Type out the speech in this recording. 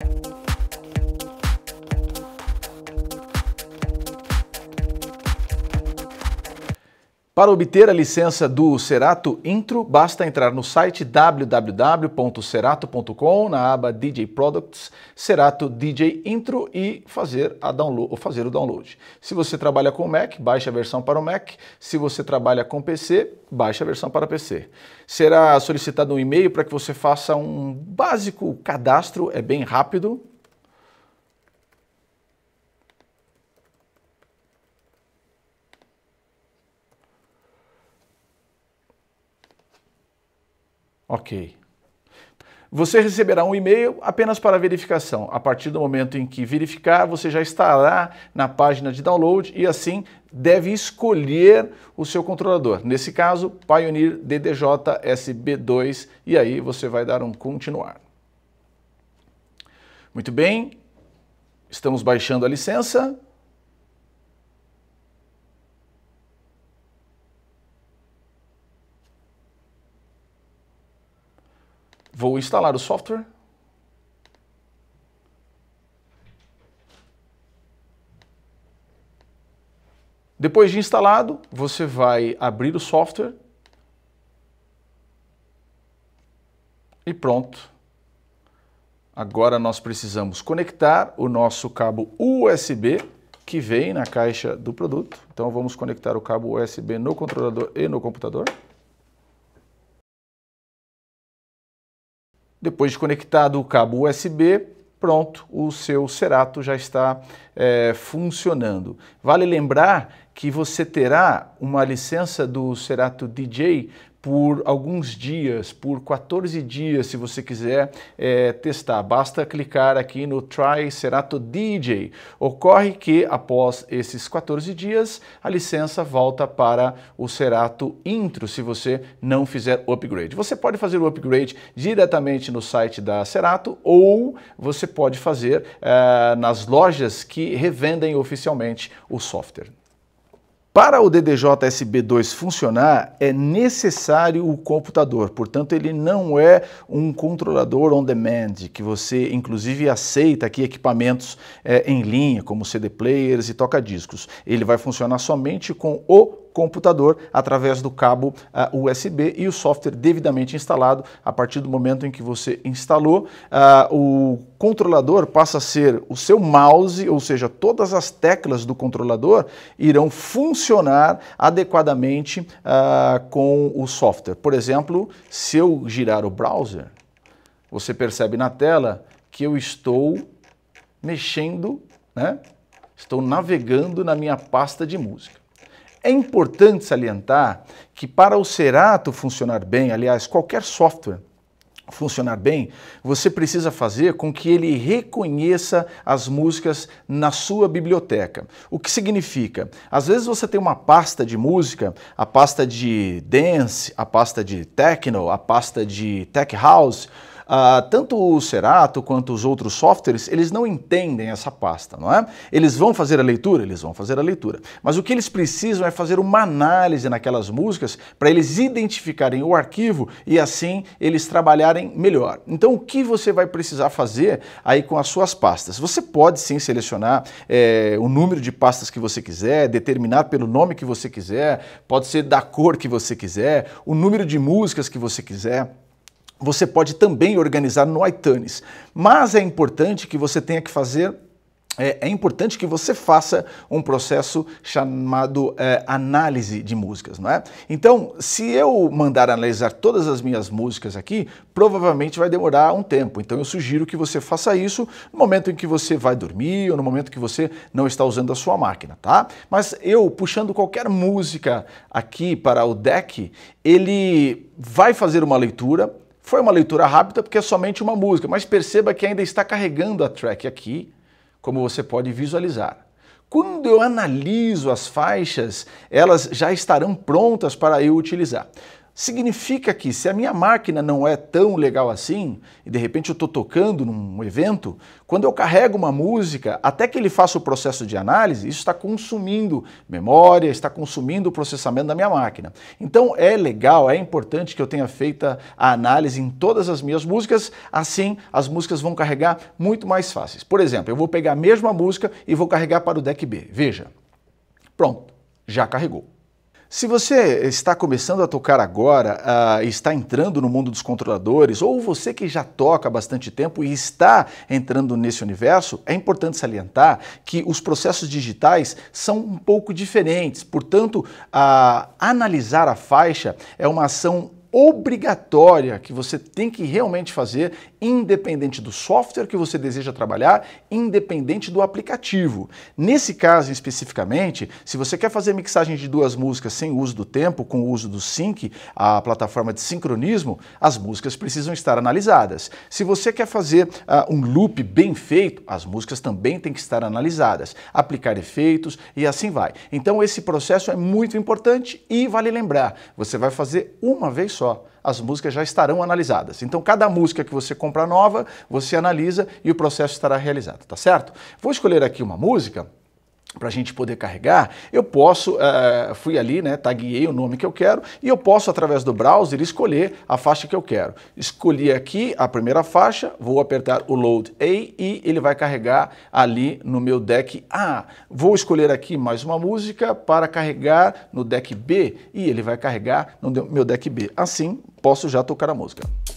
Thank you. Para obter a licença do Serato Intro, basta entrar no site www.serato.com na aba DJ Products, Serato DJ Intro e fazer, a download, ou fazer o download. Se você trabalha com Mac, baixe a versão para o Mac. Se você trabalha com PC, baixe a versão para PC. Será solicitado um e-mail para que você faça um básico cadastro, é bem rápido, Ok. Você receberá um e-mail apenas para verificação. A partir do momento em que verificar, você já estará na página de download e assim deve escolher o seu controlador. Nesse caso, Pioneer DDJ SB2 e aí você vai dar um continuar. Muito bem, estamos baixando a licença. Vou instalar o software. Depois de instalado, você vai abrir o software e pronto. Agora nós precisamos conectar o nosso cabo USB que vem na caixa do produto. Então vamos conectar o cabo USB no controlador e no computador. Depois de conectado o cabo USB, pronto, o seu Cerato já está é, funcionando. Vale lembrar que você terá uma licença do Cerato DJ por alguns dias, por 14 dias, se você quiser é, testar. Basta clicar aqui no Try Serato DJ. Ocorre que após esses 14 dias, a licença volta para o Serato Intro, se você não fizer upgrade. Você pode fazer o upgrade diretamente no site da Serato ou você pode fazer é, nas lojas que revendem oficialmente o software. Para o DDJ-SB2 funcionar, é necessário o computador, portanto, ele não é um controlador on-demand, que você, inclusive, aceita aqui equipamentos é, em linha, como CD players e toca-discos. Ele vai funcionar somente com o computador através do cabo uh, ah, USB e o software devidamente instalado. A partir do momento em que você instalou, uh, o controlador passa a ser o seu mouse, ou seja, todas as teclas do controlador irão funcionar adequadamente uh, com o software. Por exemplo, se eu girar o browser, você percebe na tela que eu estou mexendo, né? estou navegando na minha pasta de música. É importante salientar que para o Cerato funcionar bem, aliás, qualquer software funcionar bem, você precisa fazer com que ele reconheça as músicas na sua biblioteca. O que significa? Às vezes você tem uma pasta de música, a pasta de dance, a pasta de techno, a pasta de tech house, ah, tanto o Cerato quanto os outros softwares, eles não entendem essa pasta, não é? Eles vão fazer a leitura? Eles vão fazer a leitura. Mas o que eles precisam é fazer uma análise naquelas músicas para eles identificarem o arquivo e assim eles trabalharem melhor. Então, o que você vai precisar fazer aí com as suas pastas? Você pode sim selecionar é, o número de pastas que você quiser, determinar pelo nome que você quiser, pode ser da cor que você quiser, o número de músicas que você quiser. Você pode também organizar no iTunes, mas é importante que você tenha que fazer é, é, importante que você faça um processo chamado é, análise de músicas, não é? Então, se eu mandar analisar todas as minhas músicas aqui, provavelmente vai demorar um tempo. Então, eu sugiro que você faça isso no momento em que você vai dormir ou no momento que você não está usando a sua máquina, tá? Mas eu puxando qualquer música aqui para o deck, ele vai fazer uma leitura foi uma leitura rápida porque é somente uma música, mas perceba que ainda está carregando a track aqui, como você pode visualizar. Quando eu analiso as faixas, elas já estarão prontas para eu utilizar. Significa que se a minha máquina não é tão legal assim, e de repente eu estou tocando num evento, quando eu carrego uma música, até que ele faça o processo de análise, isso está consumindo memória, está consumindo o processamento da minha máquina. Então é legal, é importante que eu tenha feita a análise em todas as minhas músicas, assim as músicas vão carregar muito mais fáceis. Por exemplo, eu vou pegar a mesma música e vou carregar para o deck B. Veja, pronto, já carregou. Se você está começando a tocar agora, uh, está entrando no mundo dos controladores, ou você que já toca há bastante tempo e está entrando nesse universo, é importante salientar que os processos digitais são um pouco diferentes. Portanto, uh, analisar a faixa é uma ação obrigatória que você tem que realmente fazer, independente do software que você deseja trabalhar, independente do aplicativo. Nesse caso especificamente, se você quer fazer mixagem de duas músicas sem uso do tempo, com o uso do Sync, a plataforma de sincronismo, as músicas precisam estar analisadas. Se você quer fazer uh, um loop bem feito, as músicas também têm que estar analisadas, aplicar efeitos e assim vai. Então esse processo é muito importante e vale lembrar, você vai fazer uma vez só, as músicas já estarão analisadas. Então, cada música que você compra nova, você analisa e o processo estará realizado, tá certo? Vou escolher aqui uma música para a gente poder carregar, eu posso, uh, fui ali, né, taguei o nome que eu quero e eu posso, através do browser, escolher a faixa que eu quero. Escolhi aqui a primeira faixa, vou apertar o Load A e ele vai carregar ali no meu deck A. Vou escolher aqui mais uma música para carregar no deck B e ele vai carregar no meu deck B. Assim, posso já tocar a música.